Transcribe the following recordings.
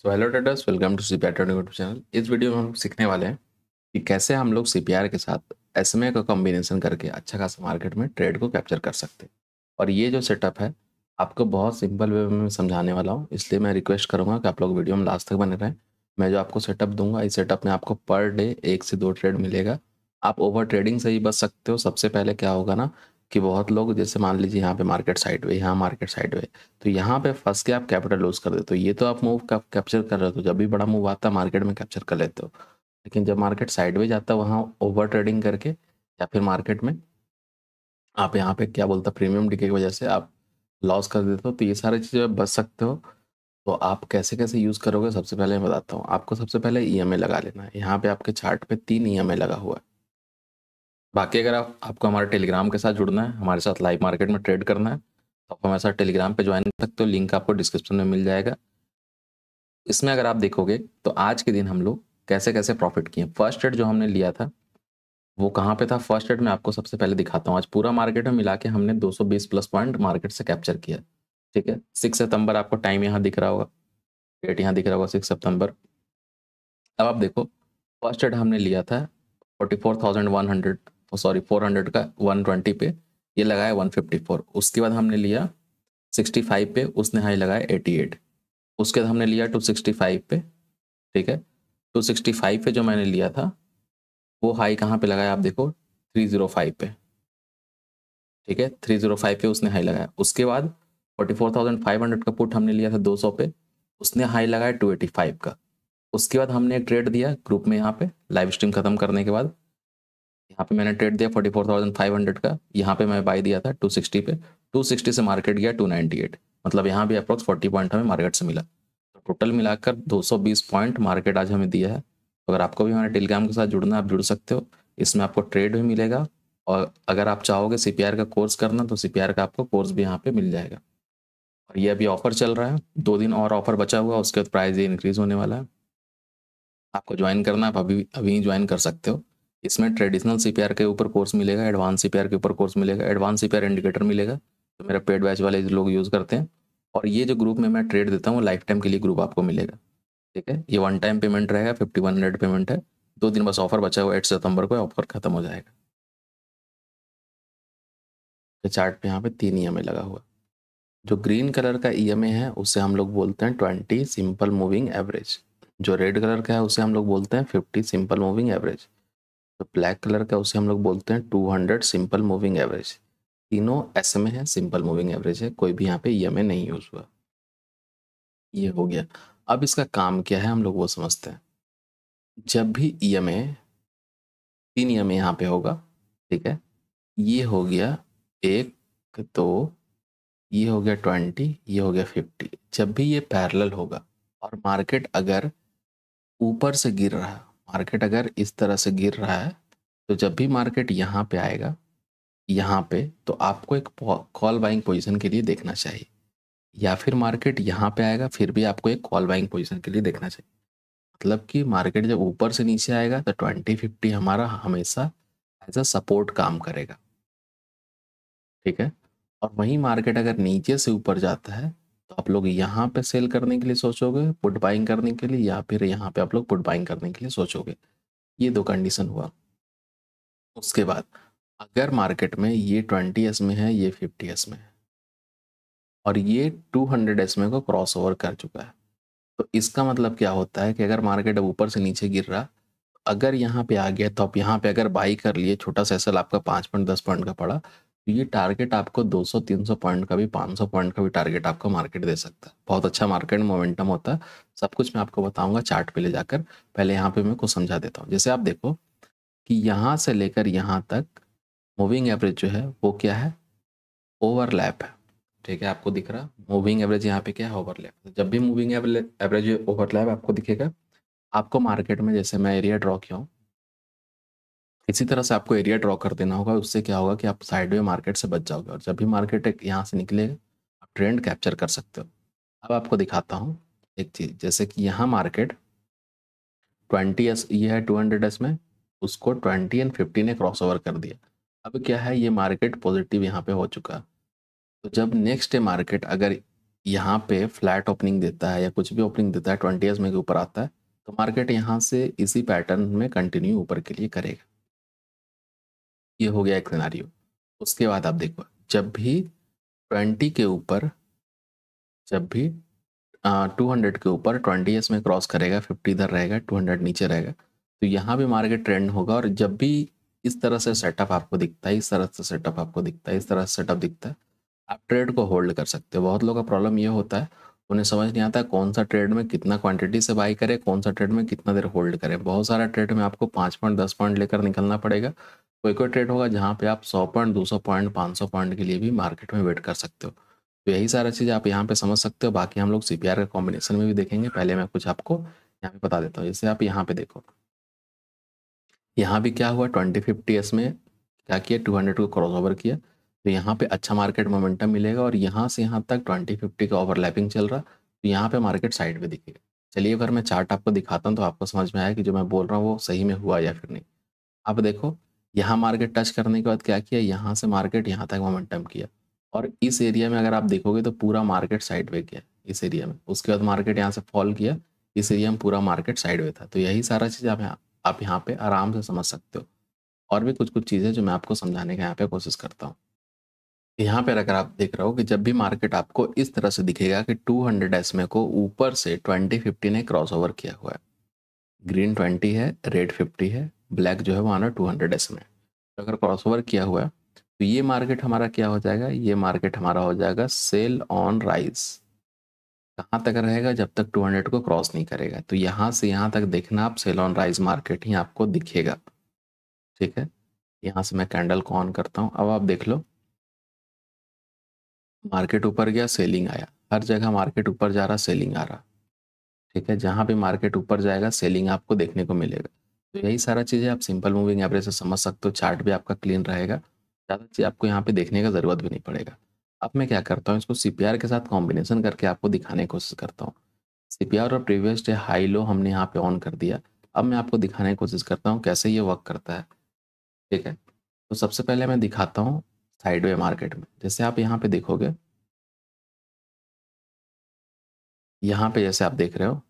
so hello traders welcome to C P YouTube channel इस video में हम सीखने वाले हैं कि कैसे हम लोग सी के साथ एस का कॉम्बिनेशन करके अच्छा खासा मार्केट में ट्रेड को कैप्चर कर सकते हैं और ये जो सेटअप है आपको बहुत सिंपल वे में समझाने वाला हूँ इसलिए मैं रिक्वेस्ट करूँगा कि आप लोग वीडियो में लास्ट तक बने रहें मैं जो आपको सेटअप दूंगा इस सेटअप में आपको पर डे एक से दो ट्रेड मिलेगा आप ओवर ट्रेडिंग से ही बच सकते हो सबसे पहले क्या होगा ना कि बहुत लोग जैसे मान लीजिए यहाँ पे मार्केट साइड हुए यहाँ मार्केट साइड हुए तो यहाँ पे फंस के आप कैपिटल लूज कर देते हो ये तो आप मूव का कैप्चर कर रहे हो तो जब भी बड़ा मूव आता है मार्केट में कैप्चर कर लेते हो लेकिन जब मार्केट साइड वे जाता है वहाँ ओवर ट्रेडिंग करके या फिर मार्केट में आप यहाँ पे क्या बोलता प्रीमियम डिके की वजह से आप लॉस कर देते हो तो ये सारी चीज़ें बच सकते हो तो आप कैसे कैसे यूज़ करोगे सबसे पहले मैं बताता हूँ आपको सबसे पहले ई e लगा लेना है यहाँ पे आपके चार्ट पे तीन ई e लगा हुआ है बाकी अगर आप आपको हमारे टेलीग्राम के साथ जुड़ना है हमारे साथ लाइव मार्केट में ट्रेड करना है तो आप हमारे साथ टेलीग्राम पे ज्वाइन कर सकते हो लिंक आपको डिस्क्रिप्शन में मिल जाएगा इसमें अगर आप देखोगे तो आज के दिन हम लोग कैसे कैसे प्रॉफिट किए फर्स्ट ट्रेड जो हमने लिया था वो कहाँ पे था फर्स्ट ट्रेड मैं आपको सबसे पहले दिखाता हूँ आज पूरा मार्केट में मिला के हमने 220 प्लस पॉइंट मार्केट से कैप्चर किया ठीक है सिक्स सितंबर आपको टाइम यहाँ दिख रहा होगा डेट यहाँ दिख रहा होगा सिक्स सितंबर अब आप देखो फर्स्ट ट्रेड हमने लिया था forty four thousand one hundred sorry four hundred का वन ट्वेंटी पे ये लगाया वन फिफ्टी फोर उसके बाद हमने लिया सिक्सटी फाइव पे उसने हाई लगाया एटी एट उसके बाद हमने लिया टू सिक्सटी फाइव पे ठीक है टू सिक्सटी फाइव पे जो मैंने लिया था वो हाई कहाँ पे लगाया आप देखो थ्री जीरो फाइव पे ठीक है थ्री जीरो फाइव पे उसने हाई लगाया उसके बाद forty four thousand five hundred का पुट हमने लिया था दो सौ पे उसने हाई लगाया टू एटी फाइव का उसके बाद हमने एक ट्रेड दिया ग्रुप में यहाँ पे लाइव स्ट्रीम खत्म करने के बाद यहाँ पे मैंने ट्रेड दिया 44,500 का यहाँ पे मैं बाई दिया था 260 पे 260 से मार्केट गया 298 मतलब यहाँ भी अप्रॉक्स 40 पॉइंट हमें मार्केट से मिला तो टोटल मिलाकर 220 पॉइंट मार्केट आज हमें दिया है अगर आपको भी हमारे टेलीग्राम के साथ जुड़ना आप जुड़ सकते हो इसमें आपको ट्रेड भी मिलेगा और अगर आप चाहोगे सी का कोर्स करना तो सी का आपको कोर्स भी यहाँ पे मिल जाएगा और ये अभी ऑफर चल रहा है दो दिन और ऑफर बचा हुआ उसके बाद प्राइस ये इंक्रीज होने वाला है आपको ज्वाइन करना आप अभी अभी ही ज्वाइन कर सकते हो इसमें ट्रेडिशनल सीपीआर के ऊपर कोर्स मिलेगा एडवांस सीपीआर के ऊपर कोर्स मिलेगा एडवांस सीपीआर इंडिकेटर मिलेगा तो मेरा पेड बैच वाले लोग यूज़ करते हैं और ये जो ग्रुप में मैं ट्रेड देता हूँ वो लाइफ टाइम के लिए ग्रुप आपको मिलेगा ठीक है ये वन टाइम पेमेंट रहेगा फिफ्टी वन हंड्रेड पेमेंट है दो दिन बस ऑफर बचा हुआ एट सितंबर को ऑफर खत्म हो जाएगा चार्ट पे यहाँ पे तीन ई लगा हुआ जो ग्रीन कलर का ई है उसे हम लोग बोलते हैं ट्वेंटी सिंपल मूविंग एवरेज जो रेड कलर का है उसे हम लोग बोलते हैं फिफ्टी सिंपल मूविंग एवरेज जो तो ब्लैक कलर का उसे हम लोग बोलते हैं 200 सिंपल मूविंग एवरेज तीनों एस में है सिंपल मूविंग एवरेज है कोई भी यहाँ पे ई e ए नहीं यूज हुआ ये हो गया अब इसका काम क्या है हम लोग वो समझते हैं जब भी ई एम ए तीन ई एम ए यहाँ पे होगा ठीक है ये हो गया एक दो ये हो गया ट्वेंटी ये हो गया फिफ्टी जब भी ये पैरेलल होगा और मार्केट अगर ऊपर से गिर रहा मार्केट अगर इस तरह से गिर रहा है तो जब भी मार्केट यहाँ पे आएगा यहाँ पे तो आपको एक कॉल बाइंग पोजीशन के लिए देखना चाहिए या फिर मार्केट यहाँ पे आएगा फिर भी आपको एक कॉल बाइंग पोजीशन के लिए देखना चाहिए मतलब कि मार्केट जब ऊपर से नीचे आएगा तो ट्वेंटी फिफ्टी हमारा हमेशा एज अ सपोर्ट काम करेगा ठीक है और वहीं मार्केट अगर नीचे से ऊपर जाता है तो आप लोग यहाँ पे सेल करने के लिए सोचोगे पुट बाइंग करने के लिए या फिर यहाँ पे आप लोग पुट बाइंग करने के लिए सोचोगे ये दो कंडीशन हुआ उसके बाद अगर मार्केट में ये ट्वेंटी एस में है ये फिफ्टी एस में है और ये टू हंड्रेड एस में को क्रॉस ओवर कर चुका है तो इसका मतलब क्या होता है कि अगर मार्केट अब ऊपर से नीचे गिर रहा अगर यहाँ पे आ गया तो आप यहाँ पे अगर बाई कर लिए छोटा सा आपका पाँच पॉइंट दस पॉइंट का पड़ा ये टारगेट आपको 200 300 पॉइंट का भी 500 पॉइंट का भी टारगेट आपको मार्केट दे सकता है बहुत अच्छा मार्केट मोमेंटम होता है सब कुछ मैं आपको बताऊंगा चार्ट पे ले जाकर पहले यहाँ पे मैं कुछ समझा देता हूँ जैसे आप देखो कि यहाँ से लेकर यहाँ तक मूविंग एवरेज जो है वो क्या है ओवरलैप है ठीक है आपको दिख रहा मूविंग एवरेज यहाँ पे क्या है ओवरलैप जब भी मूविंग एवरेज ओवरलैप आपको दिखेगा आपको मार्केट में जैसे मैं एरिया ड्रॉ किया हूँ इसी तरह से आपको एरिया ड्रॉ कर देना होगा उससे क्या होगा कि आप साइडवे मार्केट से बच जाओगे और जब भी मार्केट एक यहाँ से निकलेगा आप ट्रेंड कैप्चर कर सकते हो अब आपको दिखाता हूँ एक चीज़ जैसे कि यहाँ मार्केट ट्वेंटी एस ये है टू हंड्रेड एस में उसको ट्वेंटी एंड फिफ्टी ने क्रॉस ओवर कर दिया अब क्या है ये मार्केट पॉजिटिव यहाँ पे हो चुका तो जब नेक्स्ट डे मार्केट अगर यहाँ पे फ्लैट ओपनिंग देता है या कुछ भी ओपनिंग देता है ट्वेंटी एस में के ऊपर आता है तो मार्केट यहाँ से इसी पैटर्न में कंटिन्यू ऊपर के लिए करेगा ये हो गया एक सिनारियो उसके बाद आप देखो जब भी ट्वेंटी के ऊपर जब भी टू हंड्रेड के ऊपर ट्वेंटी इसमें क्रॉस करेगा फिफ्टी इधर रहेगा टू हंड्रेड नीचे रहेगा तो यहाँ भी मार्केट ट्रेंड होगा और जब भी इस तरह से सेटअप आपको दिखता है इस तरह से सेटअप आपको दिखता है इस तरह से सेटअप दिखता है आप ट्रेड को होल्ड कर सकते हो बहुत लोगों का प्रॉब्लम ये होता है उन्हें समझ नहीं आता कौन सा ट्रेड में कितना क्वांटिटी से बाई करें कौन सा ट्रेड में कितना देर होल्ड करें बहुत सारा ट्रेड में आपको पाँच पॉइंट दस पॉइंट लेकर निकलना पड़ेगा वो एक ट्रेड होगा जहाँ पे आप सौ पॉइंट दो सौ पॉइंट पाँच सौ पॉइंट के लिए भी मार्केट में वेट कर सकते हो तो यही सारा चीज़ आप यहाँ पे समझ सकते हो बाकी हम लोग सी का कॉम्बिनेशन में भी देखेंगे पहले मैं कुछ आपको यहाँ पे बता देता हूँ जैसे आप यहाँ पे देखो यहाँ भी क्या हुआ ट्वेंटी फिफ्टी एस में क्या किया टू हंड्रेड को क्रॉस ओवर किया तो यहाँ पे अच्छा मार्केट मोमेंटम मिलेगा और यहाँ से यहाँ तक ट्वेंटी फिफ्टी का ओवरलैपिंग चल रहा तो यहाँ पे मार्केट साइड में दिखेगा चलिए अगर मैं चार्ट आपको दिखाता हूँ तो आपको समझ में आया कि जो मैं बोल रहा हूँ वो सही में हुआ या फिर नहीं आप देखो यहाँ मार्केट टच करने के बाद क्या किया यहाँ से मार्केट यहाँ तक मोमेंटम किया और इस एरिया में अगर आप देखोगे तो पूरा मार्केट साइड वे गया इस एरिया में उसके बाद मार्केट यहाँ से फॉल किया इस एरिया में पूरा मार्केट साइड वे था तो यही सारा चीज़ आप यहाँ आप यहाँ पर आराम से समझ सकते हो और भी कुछ कुछ चीज़ें जो मैं आपको समझाने का यहाँ पर कोशिश करता हूँ यहाँ पर अगर आप देख रहे हो कि जब भी मार्केट आपको इस तरह से दिखेगा कि टू हंड्रेड एसमे को ऊपर से ट्वेंटी फिफ्टी ने क्रॉस ओवर किया हुआ है ग्रीन ट्वेंटी है रेड फिफ्टी है ब्लैक जो है वो आना टू हंड्रेड एस में तो अगर क्रॉसओवर किया हुआ है तो ये मार्केट हमारा क्या हो जाएगा ये मार्केट हमारा हो जाएगा सेल ऑन राइज कहाँ तक रहेगा जब तक 200 को क्रॉस नहीं करेगा तो यहाँ से यहाँ तक देखना आप सेल ऑन राइज मार्केट ही आपको दिखेगा ठीक है यहाँ से मैं कैंडल को ऑन करता हूँ अब आप देख लो मार्केट ऊपर गया सेलिंग आया हर जगह मार्केट ऊपर जा रहा सेलिंग आ रहा ठीक है जहाँ भी मार्केट ऊपर जाएगा सेलिंग आपको देखने को मिलेगा तो यही सारा चीज़ें आप सिंपल मूविंग एवरेज से समझ सकते हो चार्ट भी आपका क्लीन रहेगा ज़्यादा चीज़ आपको यहाँ पे देखने का ज़रूरत भी नहीं पड़ेगा अब मैं क्या करता हूँ इसको सी के साथ कॉम्बिनेशन करके आपको दिखाने की कोशिश करता हूँ सी और प्रीवियस डे हाई लो हमने यहाँ पे ऑन कर दिया अब मैं आपको दिखाने की कोशिश करता हूँ कैसे ये वर्क करता है ठीक है तो सबसे पहले मैं दिखाता हूँ साइडवे मार्केट में जैसे आप यहाँ पर देखोगे यहाँ पे जैसे आप देख रहे हो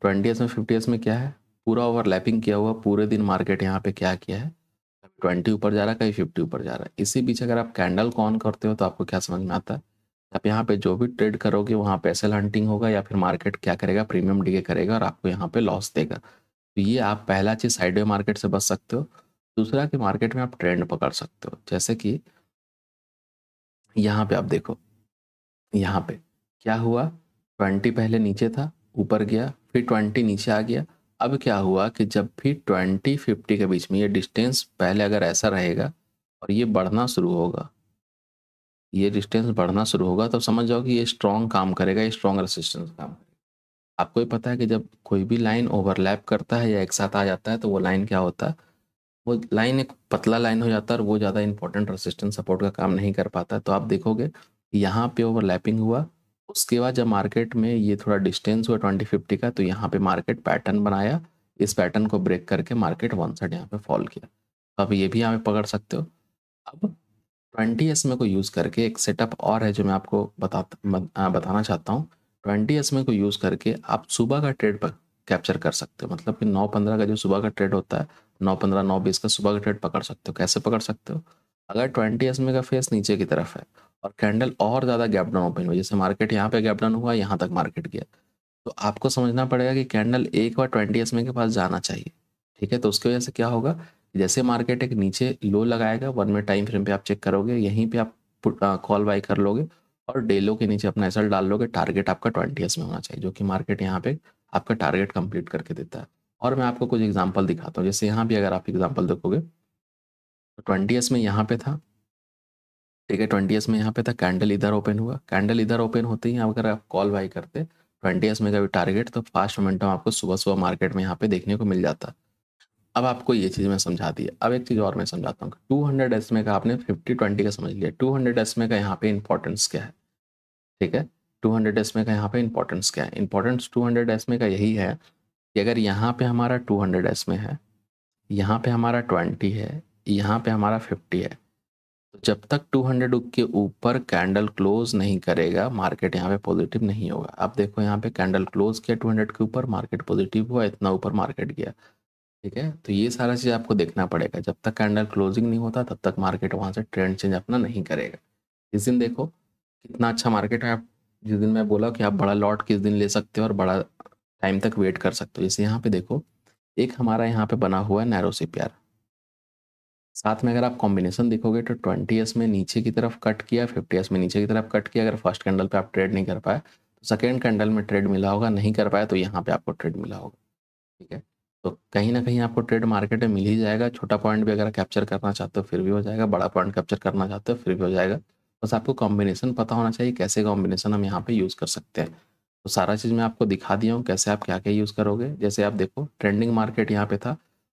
ट्वेंटी एस में फिफ्टी एस में क्या है पूरा ओवरलैपिंग किया हुआ पूरे दिन मार्केट यहाँ पे क्या किया है ट्वेंटी ऊपर जा रहा है कहीं फिफ्टी ऊपर जा रहा है इसी बीच अगर आप कैंडल कॉन करते हो तो आपको क्या समझ में आता है आप यहाँ पे जो भी ट्रेड करोगे वहाँ पे एसल हंटिंग होगा या फिर मार्केट क्या करेगा प्रीमियम डिगे करेगा और आपको यहाँ पे लॉस देगा तो ये आप पहला चीज़ साइड मार्केट से बच सकते हो दूसरा कि मार्केट में आप ट्रेंड पकड़ सकते हो जैसे कि यहाँ पे आप देखो यहाँ पे क्या हुआ ट्वेंटी पहले नीचे था ऊपर गया फिर ट्वेंटी नीचे आ गया अब क्या हुआ कि जब भी ट्वेंटी फिफ्टी के बीच में ये डिस्टेंस पहले अगर ऐसा रहेगा और ये बढ़ना शुरू होगा ये डिस्टेंस बढ़ना शुरू होगा तो समझ जाओ कि ये स्ट्रॉन्ग काम करेगा ये स्ट्रॉन्ग रेसिस्टेंस काम करेगा आपको ये पता है कि जब कोई भी लाइन ओवरलैप करता है या एक साथ आ जाता है तो वो लाइन क्या होता है वो लाइन एक पतला लाइन हो जाता है और वो ज़्यादा इंपॉर्टेंट रेसिस्टेंस सपोर्ट का काम नहीं कर पाता तो आप देखोगे यहाँ पे ओवरलैपिंग हुआ उसके बाद जब मार्केट में ये थोड़ा डिस्टेंस हुआ ट्वेंटी फिफ्टी का तो यहाँ पे मार्केट पैटर्न बनाया इस पैटर्न को ब्रेक करके मार्केट वन साइड यहाँ पे फॉल किया तो अब ये भी यहाँ पे पकड़ सकते हो अब ट्वेंटी एस में को यूज़ करके एक सेटअप और है जो मैं आपको बता बताना चाहता हूँ ट्वेंटी एस में को यूज़ करके आप सुबह का ट्रेड पर कैप्चर कर सकते हो मतलब कि नौ पंद्रह का जो सुबह का ट्रेड होता है नौ पंद्रह नौ बीस का सुबह का ट्रेड पकड़ सकते हो कैसे पकड़ सकते हो अगर ट्वेंटी एस का फेस नीचे की तरफ है और कैंडल और ज़्यादा गैप डाउन ओपन हुआ जैसे मार्केट यहाँ पे गैप डाउन हुआ यहाँ तक मार्केट गया तो आपको समझना पड़ेगा कि कैंडल एक बार ट्वेंटी एस के पास जाना चाहिए ठीक है तो उसकी वजह से क्या होगा जैसे मार्केट एक नीचे लो लगाएगा वन में टाइम फ्रेम पे आप चेक करोगे यहीं पे आप कॉल बाई कर लोगे और डेलो के नीचे अपना एसएल डाल लोगे टारगेट आपका ट्वेंटी एस में होना चाहिए जो कि मार्केट यहाँ पे आपका टारगेट कंप्लीट करके देता है और मैं आपको कुछ एग्जाम्पल दिखाता हूँ जैसे यहाँ भी अगर आप एग्जाम्पल देखोगे ट्वेंटी में यहाँ पे था ठीक है ट्वेंटी में यहाँ पे था कैंडल इधर ओपन हुआ कैंडल इधर ओपन होते ही अगर आप कॉल बाई करते ट्वेंटी एस में का भी टारगेट तो फास्ट मोमेंटम आपको सुबह सुबह मार्केट में यहाँ पे देखने को मिल जाता अब आपको ये चीज़ मैं समझा दी अब एक चीज़ और मैं समझाता हूँ टू हंड्रेड एस का आपने फिफ्टी ट्वेंटी का समझ लिया टू हंड्रेड एस का यहाँ पे इंपॉर्टेंस क्या है ठीक है टू हंड्रेड एस का यहाँ पे इंपॉर्टेंस क्या है इंपॉर्टेंस टू हंड्रेड एस का यही है कि अगर यहाँ पे हमारा टू हंड्रेड एस में है यहाँ पे हमारा ट्वेंटी है यहाँ पे हमारा फिफ्टी है तो जब तक टू हंड्रेड के ऊपर कैंडल क्लोज नहीं करेगा मार्केट यहाँ पे पॉजिटिव नहीं होगा अब देखो यहाँ पे कैंडल क्लोज किया टू हंड्रेड के ऊपर मार्केट पॉजिटिव हुआ इतना ऊपर मार्केट गया ठीक है तो ये सारा चीज़ आपको देखना पड़ेगा जब तक कैंडल क्लोजिंग नहीं होता तब तक मार्केट वहाँ से ट्रेंड चेंज अपना नहीं करेगा इस दिन देखो कितना अच्छा मार्केट है आप जिस दिन मैं बोला कि आप बड़ा लॉट किस दिन ले सकते हो और बड़ा टाइम तक वेट कर सकते हो जैसे यहाँ पे देखो एक हमारा यहाँ पे बना हुआ है नैरो सी प्यार साथ में अगर आप कॉम्बिनेशन देखोगे तो ट्वेंटी एस में नीचे की तरफ कट किया फिफ्टी एस में नीचे की तरफ कट किया अगर फर्स्ट कैंडल पे आप ट्रेड नहीं कर पाए तो सेकेंड कैंडल में ट्रेड मिला होगा नहीं कर पाए तो यहाँ पे आपको ट्रेड मिला होगा ठीक है तो कहीं ना कहीं आपको ट्रेड मार्केट में मिल ही जाएगा छोटा पॉइंट भी अगर कैप्चर करना चाहते हो फिर भी हो जाएगा बड़ा पॉइंट कैप्चर करना चाहते हो फिर भी हो जाएगा बस आपको कॉम्बिनेशन पता होना चाहिए कैसे कॉम्बिनेशन हम यहाँ पे यूज़ कर सकते हैं तो सारा चीज़ मैं आपको दिखा दिया हूँ कैसे आप क्या क्या यूज़ करोगे जैसे आप देखो ट्रेंडिंग मार्केट यहाँ पे था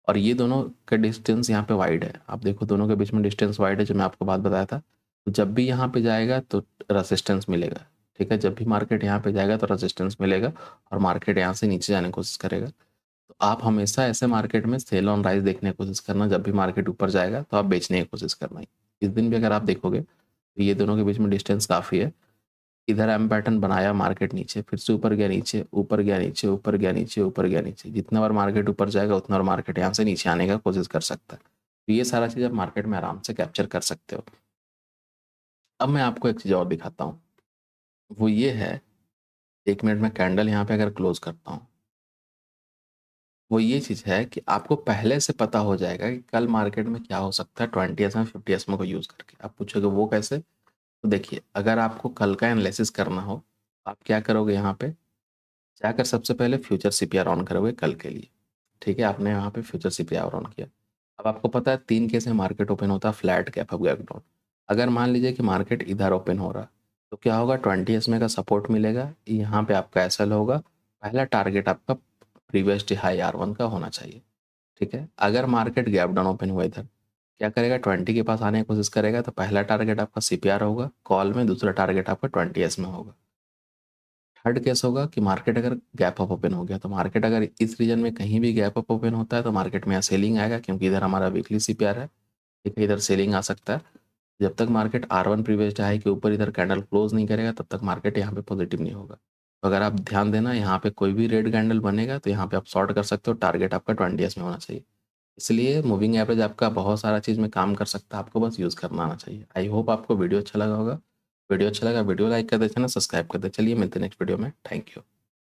और ये दोनों का डिस्टेंस यहाँ पे वाइड है आप देखो दोनों के बीच में डिस्टेंस वाइड है जो मैं आपको बात बताया था तो जब भी यहाँ पे जाएगा तो रेसिस्टेंस मिलेगा ठीक है जब भी मार्केट यहाँ पे जाएगा तो रेजिस्टेंस मिलेगा और मार्केट यहाँ से नीचे जाने की कोशिश करेगा तो आप हमेशा ऐसे मार्केट में सेल ऑन राइज देखने की कोशिश करना जब भी मार्केट ऊपर जाएगा तो आप बेचने की कोशिश करना इस दिन भी अगर आप देखोगे तो ये दोनों के बीच में डिस्टेंस काफ़ी है इधर एम पैटर्न बनाया मार्केट नीचे फिर से ऊपर गया नीचे ऊपर गया नीचे ऊपर गया नीचे ऊपर गया नीचे जितना बार मार्केट ऊपर जाएगा उतना बार मार्केट यहाँ से नीचे आने का कोशिश कर सकता है तो ये सारा चीज़ आप मार्केट में आराम से कैप्चर कर सकते हो अब मैं आपको एक चीज़ और दिखाता हूँ वो ये है एक मिनट में कैंडल यहाँ पे अगर क्लोज करता हूँ वो ये चीज़ है कि आपको पहले से पता हो जाएगा कि कल मार्केट में क्या हो सकता है ट्वेंटी एस में फिफ्टी एस में को यूज़ करके आप पूछोगे वो कैसे तो देखिए अगर आपको कल का एनालिसिस करना हो आप क्या करोगे यहाँ पे जाकर सबसे पहले फ्यूचर सीपीआर ऑन करोगे कल के लिए ठीक है आपने यहाँ पे फ्यूचर सीपीआर ऑन किया अब आपको पता है तीन के से मार्केट ओपन होता है फ्लैट कैप अप गैप अगर मान लीजिए कि मार्केट इधर ओपन हो रहा तो क्या होगा ट्वेंटी एस में का सपोर्ट मिलेगा यहाँ पे आपका ऐसा होगा पहला टारगेट आपका previous D high R one का होना चाहिए ठीक है अगर मार्केट गैप डाउन ओपन हुआ इधर क्या करेगा ट्वेंटी के पास आने की कोशिश करेगा तो पहला टारगेट आपका सी होगा कॉल में दूसरा टारगेट आपका ट्वेंटी एस में होगा थर्ड केस होगा कि मार्केट अगर गैप अप ओपन हो गया तो मार्केट अगर इस रीजन में कहीं भी गैप अप ओपन होता है तो मार्केट में यहाँ सेलिंग आएगा क्योंकि इधर हमारा वीकली सी है ठीक है इधर सेलिंग आ सकता है जब तक market R one previous high के ऊपर इधर कैंडल क्लोज नहीं करेगा तब तक मार्केट यहाँ पे पॉजिटिव नहीं होगा तो अगर आप ध्यान देना यहाँ पे कोई भी रेड कैंडल बनेगा तो यहाँ पे आप शॉर्ट कर सकते हो टारगेट आपका ट्वेंटी में होना चाहिए इसलिए मूविंग एवरेज आपका बहुत सारा चीज़ में काम कर सकता है आपको बस यूज़ करना आना चाहिए आई होप आपको वीडियो अच्छा लगा होगा वीडियो अच्छा लगा वीडियो लाइक कर दे सब्सक्राइब कर दे चलिए मिलते नेक्स्ट वीडियो में थैंक यू